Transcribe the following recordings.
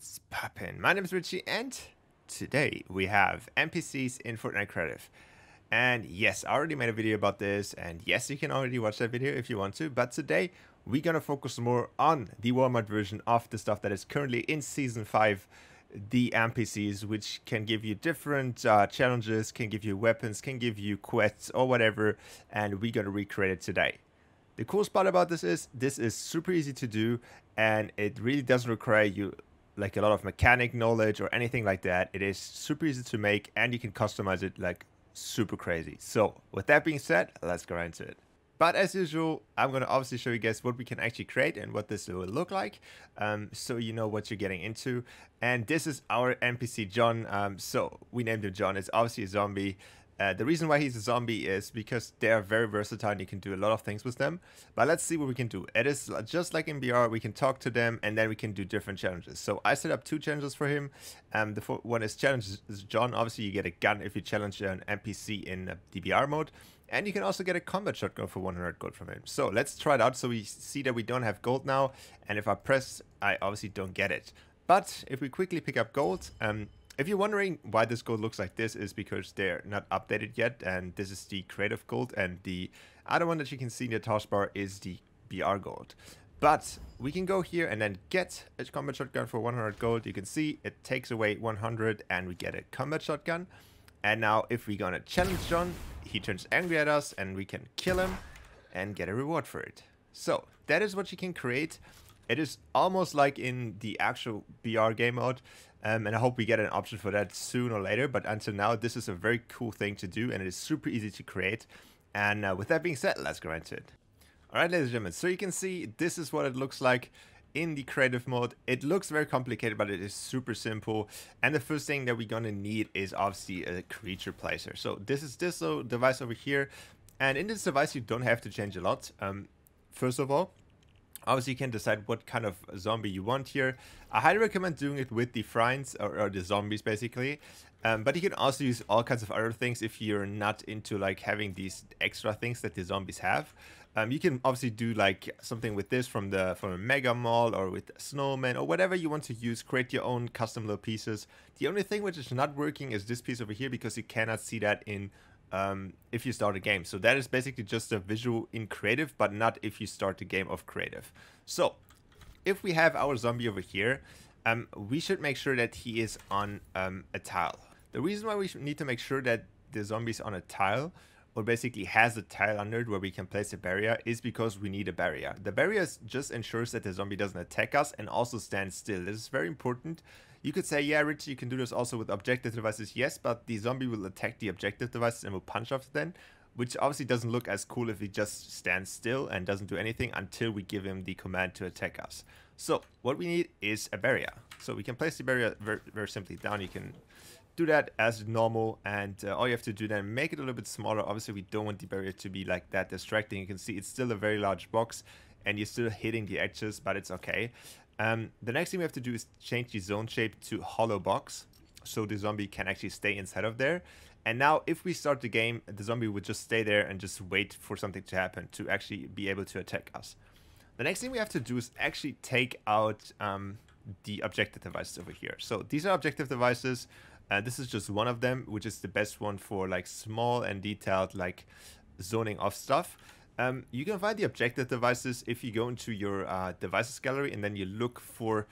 What's poppin'? My name is Richie, and today we have NPCs in Fortnite Creative. And yes, I already made a video about this, and yes, you can already watch that video if you want to, but today we're gonna focus more on the Walmart version of the stuff that is currently in Season 5, the NPCs, which can give you different uh, challenges, can give you weapons, can give you quests or whatever, and we're gonna recreate it today. The coolest part about this is this is super easy to do and it really doesn't require you like a lot of mechanic knowledge or anything like that. It is super easy to make and you can customize it like super crazy. So with that being said, let's go into it. But as usual, I'm going to obviously show you guys what we can actually create and what this will look like um, so you know what you're getting into. And this is our NPC John. Um, so we named him John. It's obviously a zombie. Uh, the reason why he's a zombie is because they are very versatile and you can do a lot of things with them. But let's see what we can do. It is just like in BR, we can talk to them and then we can do different challenges. So I set up two challenges for him. Um, the one is challenge John. Obviously, you get a gun if you challenge an NPC in uh, DBR mode. And you can also get a combat shotgun for 100 gold from him. So let's try it out. So we see that we don't have gold now. And if I press, I obviously don't get it. But if we quickly pick up gold, um, if you're wondering why this gold looks like this is because they're not updated yet and this is the creative gold and the other one that you can see in the taskbar is the BR gold. But we can go here and then get a combat shotgun for 100 gold. You can see it takes away 100 and we get a combat shotgun. And now if we're gonna challenge John, he turns angry at us and we can kill him and get a reward for it. So that is what you can create. It is almost like in the actual BR game mode, um, and I hope we get an option for that soon or later. But until now, this is a very cool thing to do and it is super easy to create. And uh, with that being said, let's go it. All right, ladies and gentlemen, so you can see this is what it looks like in the creative mode. It looks very complicated, but it is super simple. And the first thing that we're gonna need is obviously a creature placer. So this is this little device over here. And in this device, you don't have to change a lot. Um, first of all, Obviously, you can decide what kind of zombie you want here. I highly recommend doing it with the friends or, or the zombies, basically. Um, but you can also use all kinds of other things if you're not into like having these extra things that the zombies have. Um, you can obviously do like something with this from the from a mega mall or with snowman or whatever you want to use. Create your own custom little pieces. The only thing which is not working is this piece over here because you cannot see that in um, if you start a game. So that is basically just a visual in creative, but not if you start the game of creative. So if we have our zombie over here, um, we should make sure that he is on um, a tile. The reason why we need to make sure that the zombie is on a tile or basically has a tile under it where we can place a barrier is because we need a barrier. The barrier just ensures that the zombie doesn't attack us and also stands still. This is very important. You could say, yeah, Richie, you can do this also with objective devices, yes, but the zombie will attack the objective devices and will punch after then, which obviously doesn't look as cool if he just stands still and doesn't do anything until we give him the command to attack us. So what we need is a barrier. So we can place the barrier very, very simply down. You can do that as normal and uh, all you have to do then make it a little bit smaller obviously we don't want the barrier to be like that distracting you can see it's still a very large box and you're still hitting the edges but it's okay um, the next thing we have to do is change the zone shape to hollow box so the zombie can actually stay inside of there and now if we start the game the zombie would just stay there and just wait for something to happen to actually be able to attack us the next thing we have to do is actually take out um, the objective devices over here. So these are objective devices. And this is just one of them, which is the best one for like small and detailed like zoning off stuff. Um, you can find the objective devices if you go into your uh, devices gallery and then you look for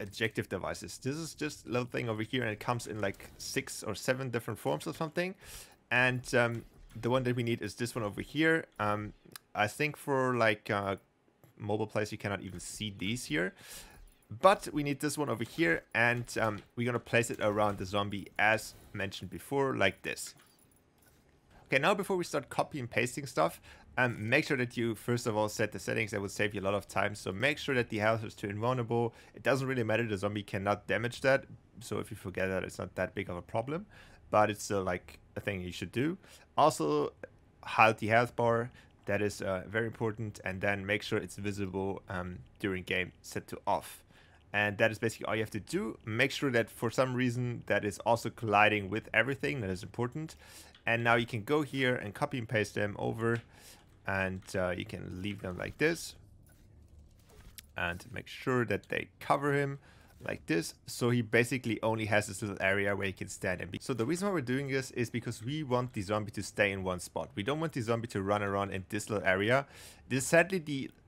objective devices. This is just a little thing over here and it comes in like six or seven different forms or something. And um, the one that we need is this one over here. Um, I think for like uh, mobile place you cannot even see these here. But we need this one over here and um, we're going to place it around the zombie as mentioned before, like this. Okay, now before we start copying and pasting stuff, um, make sure that you first of all set the settings that will save you a lot of time. So make sure that the health is too invulnerable. It doesn't really matter, the zombie cannot damage that. So if you forget that, it's not that big of a problem. But it's still like a thing you should do. Also, halt the health bar. That is uh, very important. And then make sure it's visible um, during game set to off and that is basically all you have to do. Make sure that for some reason that is also colliding with everything that is important. And now you can go here and copy and paste them over and uh, you can leave them like this and make sure that they cover him like this. So he basically only has this little area where he can stand and be. So the reason why we're doing this is because we want the zombie to stay in one spot. We don't want the zombie to run around in this little area. This sadly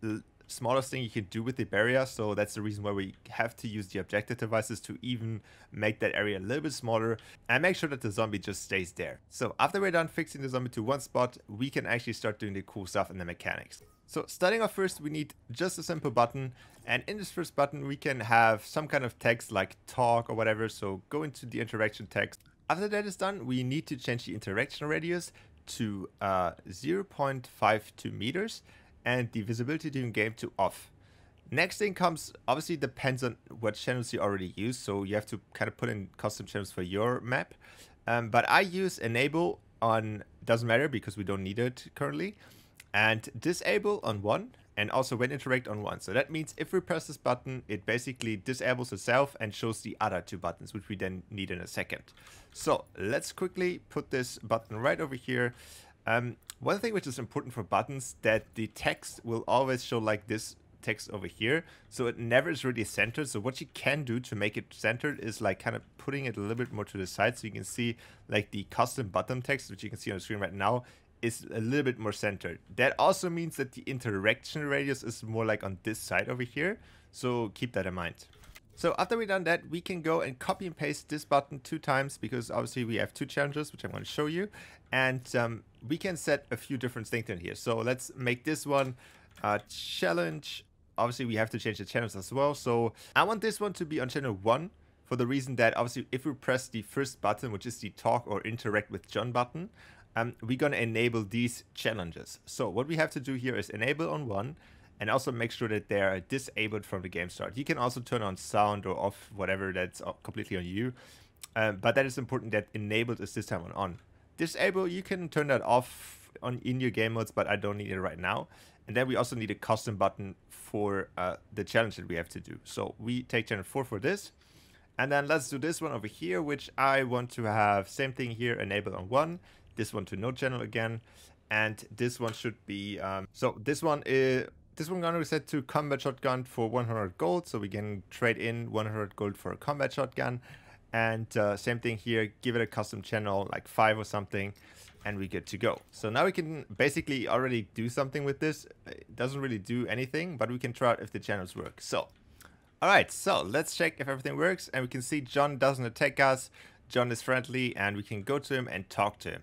the smallest thing you can do with the barrier. So that's the reason why we have to use the objective devices to even make that area a little bit smaller and make sure that the zombie just stays there. So after we're done fixing the zombie to one spot, we can actually start doing the cool stuff and the mechanics. So starting off first, we need just a simple button. And in this first button, we can have some kind of text like talk or whatever. So go into the interaction text. After that is done, we need to change the interaction radius to uh, 0.52 meters and the visibility during game to off. Next thing comes, obviously depends on what channels you already use, so you have to kind of put in custom channels for your map. Um, but I use enable on, doesn't matter because we don't need it currently, and disable on one, and also when interact on one. So that means if we press this button, it basically disables itself and shows the other two buttons, which we then need in a second. So let's quickly put this button right over here. Um, one thing which is important for buttons that the text will always show like this text over here. So it never is really centered. So what you can do to make it centered is like kind of putting it a little bit more to the side. So you can see like the custom button text, which you can see on the screen right now, is a little bit more centered. That also means that the interaction radius is more like on this side over here. So keep that in mind. So after we've done that, we can go and copy and paste this button two times because obviously we have two challenges, which I'm going to show you. And um, we can set a few different things in here. So let's make this one a challenge. Obviously, we have to change the channels as well. So I want this one to be on channel 1 for the reason that obviously if we press the first button, which is the talk or interact with John button, um, we're going to enable these challenges. So what we have to do here is enable on 1 and also make sure that they're disabled from the game start. You can also turn on sound or off whatever that's completely on you, um, but that is important that enabled is this time on on. Disable, you can turn that off on in your game modes, but I don't need it right now. And then we also need a custom button for uh, the challenge that we have to do. So we take channel 4 for this. And then let's do this one over here, which I want to have same thing here, enabled on 1. This one to no channel again. And this one should be, um, so this one is, uh, this one gunner is set to combat shotgun for 100 gold, so we can trade in 100 gold for a combat shotgun. And uh, same thing here, give it a custom channel, like 5 or something, and we good to go. So now we can basically already do something with this. It doesn't really do anything, but we can try out if the channels work. So, alright, so let's check if everything works. And we can see John doesn't attack us. John is friendly, and we can go to him and talk to him.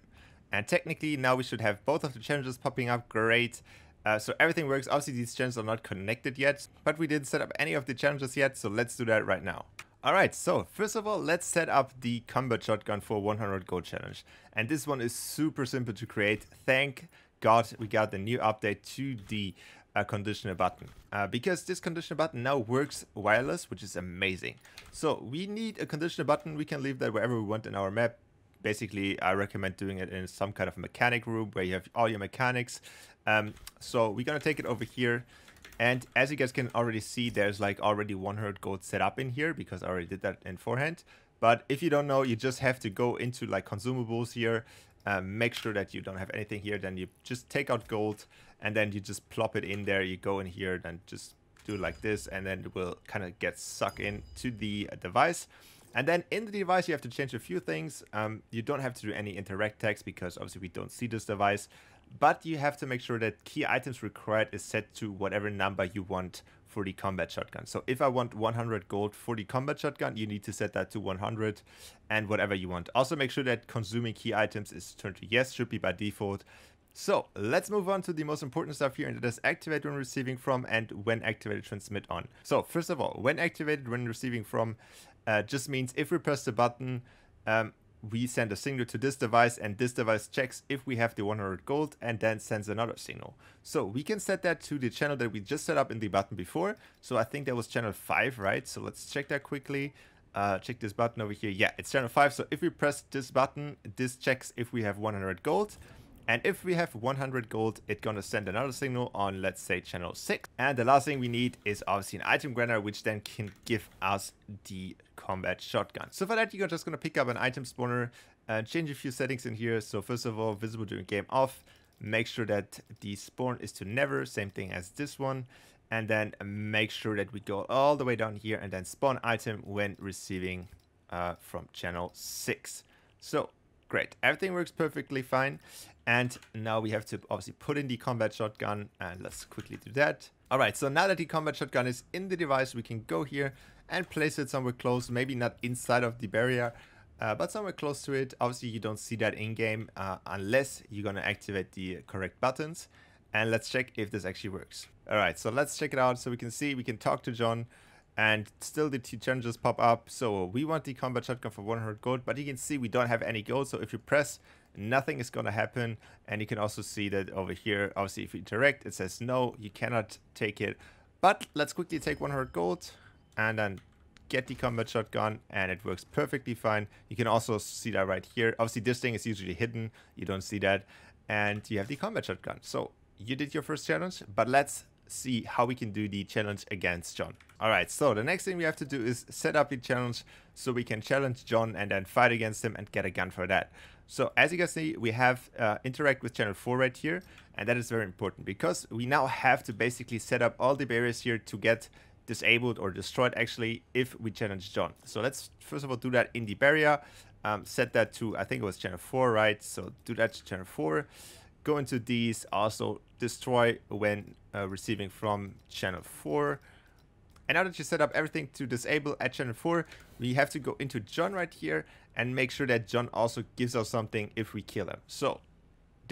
And technically, now we should have both of the challenges popping up. Great. Uh, so everything works. Obviously these channels are not connected yet, but we didn't set up any of the challenges yet, so let's do that right now. Alright, so first of all, let's set up the combat shotgun for 100 gold challenge. And this one is super simple to create. Thank God we got the new update to the uh, conditioner button. Uh, because this conditioner button now works wireless, which is amazing. So we need a conditioner button. We can leave that wherever we want in our map basically, I recommend doing it in some kind of mechanic room where you have all your mechanics. Um, so we're going to take it over here. And as you guys can already see, there's like already 100 gold set up in here because I already did that in forehand. But if you don't know, you just have to go into like consumables here. Um, make sure that you don't have anything here. Then you just take out gold and then you just plop it in there. You go in here and just do like this and then it will kind of get sucked into the device. And then in the device, you have to change a few things. Um, you don't have to do any interact tags because obviously we don't see this device, but you have to make sure that key items required is set to whatever number you want for the combat shotgun. So if I want 100 gold for the combat shotgun, you need to set that to 100 and whatever you want. Also make sure that consuming key items is turned to yes, should be by default. So let's move on to the most important stuff here and that is activate when receiving from and when activated transmit on. So first of all, when activated when receiving from, uh, just means if we press the button, um, we send a signal to this device and this device checks if we have the 100 gold and then sends another signal. So we can set that to the channel that we just set up in the button before. So I think that was channel 5, right? So let's check that quickly. Uh, check this button over here. Yeah, it's channel 5. So if we press this button, this checks if we have 100 gold. And if we have 100 gold, it's gonna send another signal on, let's say, channel 6. And the last thing we need is obviously an item grinder, which then can give us the combat shotgun. So for that, you're just going to pick up an item spawner and change a few settings in here. So first of all, visible during game off, make sure that the spawn is to never, same thing as this one. And then make sure that we go all the way down here and then spawn item when receiving uh, from channel 6. So great, everything works perfectly fine. And now we have to obviously put in the combat shotgun and let's quickly do that. All right, so now that the combat shotgun is in the device, we can go here and place it somewhere close, maybe not inside of the barrier, uh, but somewhere close to it. Obviously, you don't see that in game uh, unless you're going to activate the correct buttons. And let's check if this actually works. All right, so let's check it out. So we can see, we can talk to John and still the two challenges pop up. So we want the combat shotgun for 100 gold, but you can see we don't have any gold. So if you press, nothing is going to happen. And you can also see that over here, obviously if you interact, it says no, you cannot take it. But let's quickly take 100 gold and then get the combat shotgun and it works perfectly fine. You can also see that right here. Obviously this thing is usually hidden. You don't see that. And you have the combat shotgun. So you did your first challenge, but let's see how we can do the challenge against John. Alright, so the next thing we have to do is set up the challenge so we can challenge John and then fight against him and get a gun for that. So as you can see, we have uh, interact with channel 4 right here and that is very important because we now have to basically set up all the barriers here to get disabled or destroyed actually if we challenge John. So let's first of all do that in the barrier. Um, set that to, I think it was channel 4, right? So do that to channel 4. Go into these, also destroy when uh, receiving from channel 4. And now that you set up everything to disable at channel 4, we have to go into John right here and make sure that John also gives us something if we kill him. So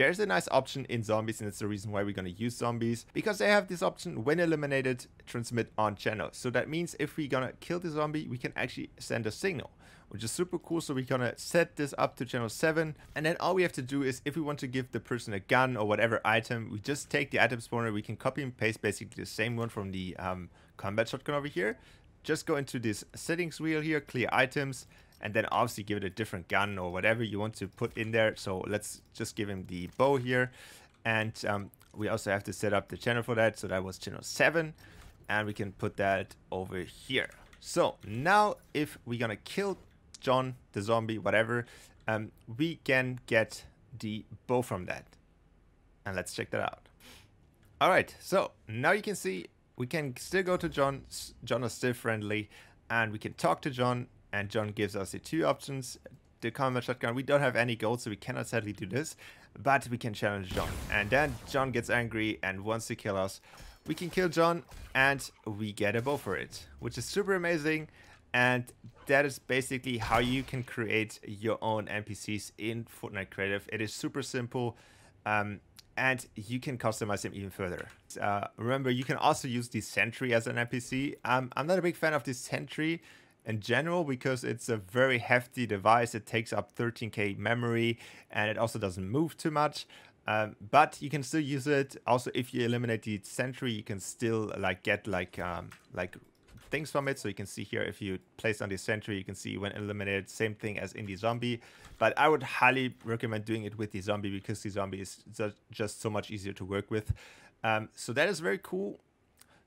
there's a nice option in zombies and it's the reason why we're going to use zombies because they have this option when eliminated transmit on channel. So that means if we're going to kill the zombie we can actually send a signal which is super cool. So we're going to set this up to channel 7 and then all we have to do is if we want to give the person a gun or whatever item we just take the item spawner we can copy and paste basically the same one from the um, combat shotgun over here. Just go into this settings wheel here, clear items and then obviously give it a different gun or whatever you want to put in there. So let's just give him the bow here. And um, we also have to set up the channel for that. So that was channel 7. And we can put that over here. So now if we're going to kill John, the zombie, whatever, um, we can get the bow from that. And let's check that out. All right, so now you can see we can still go to John. John is still friendly and we can talk to John and John gives us the two options. The combat shotgun, we don't have any gold, so we cannot sadly do this, but we can challenge John. And then John gets angry and wants to kill us. We can kill John and we get a bow for it, which is super amazing. And that is basically how you can create your own NPCs in Fortnite Creative. It is super simple. Um, and you can customize them even further. Uh, remember, you can also use the sentry as an NPC. Um, I'm not a big fan of the sentry in general because it's a very hefty device. It takes up 13k memory and it also doesn't move too much. Um, but you can still use it. Also, if you eliminate the sentry, you can still like get like um, like things from it. So you can see here if you place on the sentry, you can see when eliminated, same thing as in the zombie. But I would highly recommend doing it with the zombie because the zombie is just so much easier to work with. Um, so that is very cool.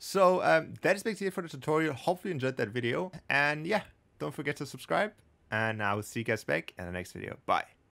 So um, that is basically it for the tutorial. Hopefully you enjoyed that video. And yeah, don't forget to subscribe. And I will see you guys back in the next video. Bye.